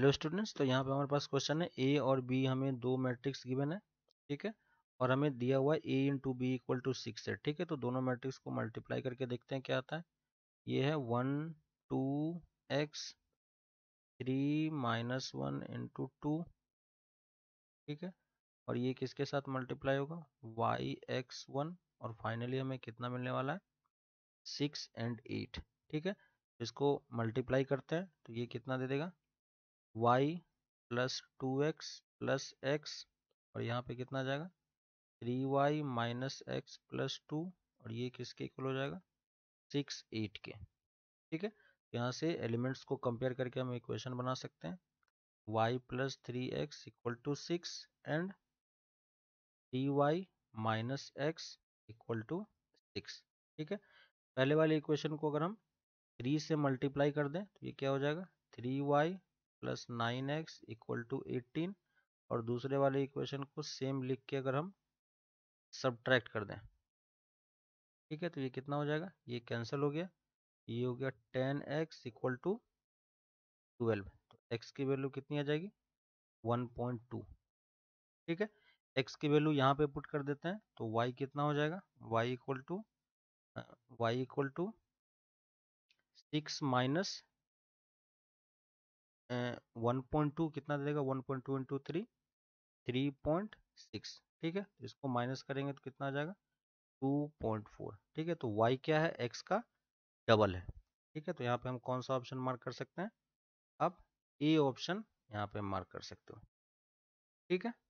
hello students तो यहाँ पे हमारे पास क्वेश्चन है ए और बी हमें दो मैट्रिक्स गिवन है ठीक है और हमें दिया हुआ है A into B equal to six है ठीक है तो दोनों मैट्रिक्स को मल्टीप्लाई करके देखते हैं क्या आता है ये है one two X three minus one into two ठीक है और ये किसके साथ मल्टीप्लाई होगा वाई एक्स वन और फाइनली हमें कितना मिलने वाला है सिक्स एंड एट ठीक है इसको मल्टीप्लाई करते हैं तो ये कितना दे देगा Y plus two X plus X और यहाँ पे कितना जाएगा three Y minus X plus two और ये किसके इक्वल हो जाएगा सिक्स एट के ठीक है यहाँ से एलिमेंट्स को कंपेयर करके हम इक्वेशन बना सकते हैं y plus three x equal to six and three Y minus x equal to six ठीक है पहले वाले इक्वेशन को अगर हम थ्री से मल्टीप्लाई कर दें तो ये क्या हो जाएगा three y plus nine x equal to eighteen और दूसरे वाले इक्वेशन को सेम लिख के अगर हम सब्ट्रैक्ट कर दें ठीक है तो ये कितना हो जाएगा ये कैंसिल हो गया ये हो गया ten x equal to twelve तो एक्स की वैल्यू कितनी आ जाएगी वन पॉइंट टू ठीक है एक्स की वैल्यू यहाँ पे पुट कर देते हैं तो वाई कितना हो जाएगा y equal to y equal to six minus one point two कितना दे देगा one point two into three three point six ठीक है इसको माइनस करेंगे तो कितना आ जाएगा टू पॉइंट फोर ठीक है तो वाई क्या है एक्स का डबल है ठीक है तो यहाँ पे हम कौन सा ऑप्शन मार्क कर सकते हैं अब ए ऑप्शन यहाँ पे मार्क कर सकते हो ठीक है